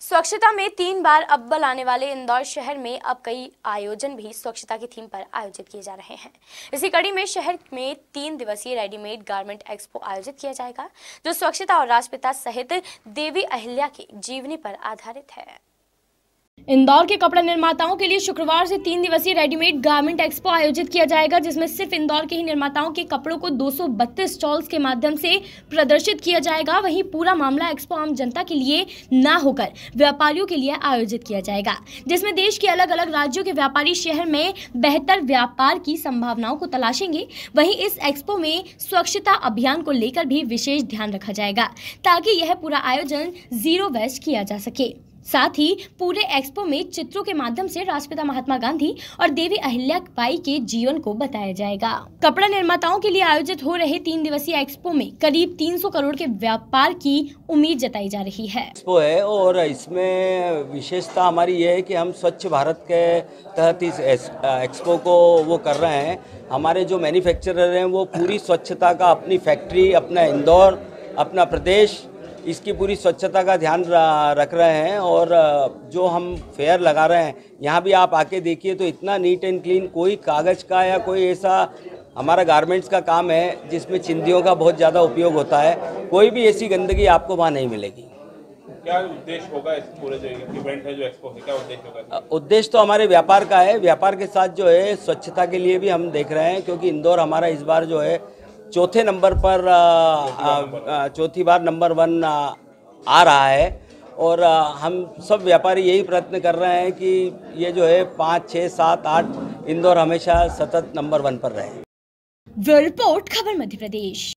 स्वच्छता में तीन बार अब्बल आने वाले इंदौर शहर में अब कई आयोजन भी स्वच्छता की थीम पर आयोजित किए जा रहे हैं इसी कड़ी में शहर में तीन दिवसीय रेडीमेड गारमेंट एक्सपो आयोजित किया जाएगा जो स्वच्छता और राष्ट्रपिता सहित देवी अहिल्या की जीवनी पर आधारित है इंदौर के कपड़ा निर्माताओं के लिए शुक्रवार से तीन दिवसीय रेडीमेड गारमेंट एक्सपो आयोजित किया जाएगा जिसमें सिर्फ इंदौर के ही निर्माताओं के कपड़ों को दो स्टॉल्स के माध्यम से प्रदर्शित किया जाएगा वहीं पूरा मामला एक्सपो आम जनता के लिए ना होकर व्यापारियों के लिए आयोजित किया जाएगा जिसमें देश के अलग अलग राज्यों के व्यापारी शहर में बेहतर व्यापार की संभावनाओं को तलाशेंगे वहीं इस एक्सपो में स्वच्छता अभियान को लेकर भी विशेष ध्यान रखा जाएगा ताकि यह पूरा आयोजन जीरो वेस्ट किया जा सके साथ ही पूरे एक्सपो में चित्रों के माध्यम से राष्ट्रपिता महात्मा गांधी और देवी अहिल्या बाई के जीवन को बताया जाएगा कपड़ा निर्माताओं के लिए आयोजित हो रहे तीन दिवसीय एक्सपो में करीब 300 करोड़ के व्यापार की उम्मीद जताई जा रही है एक्सपो है और इसमें विशेषता हमारी ये है कि हम स्वच्छ भारत के तहत इस एक्सपो को वो कर रहे हैं हमारे जो मैन्युफैक्चरर है वो पूरी स्वच्छता का अपनी फैक्ट्री अपना इंदौर अपना प्रदेश इसकी पूरी स्वच्छता का ध्यान रख रहे हैं और जो हम फेयर लगा रहे हैं यहाँ भी आप आके देखिए तो इतना नीट एंड क्लीन कोई कागज़ का या कोई ऐसा हमारा गारमेंट्स का काम है जिसमें चिंदियों का बहुत ज़्यादा उपयोग होता है कोई भी ऐसी गंदगी आपको वहाँ नहीं मिलेगी क्या उद्देश्य होगा इस पूरे जो इवेंट है जो एक्सपो है क्या उद्देश्य होगा उद्देश्य तो हमारे व्यापार का है व्यापार के साथ जो है स्वच्छता के लिए भी हम देख रहे हैं क्योंकि इंदौर हमारा इस बार जो है चौथे नंबर पर चौथी बार नंबर वन आ रहा है और हम सब व्यापारी यही प्रयत्न कर रहे हैं कि ये जो है पाँच छः सात आठ इंदौर हमेशा सतत नंबर वन पर रहे रिपोर्ट खबर मध्य प्रदेश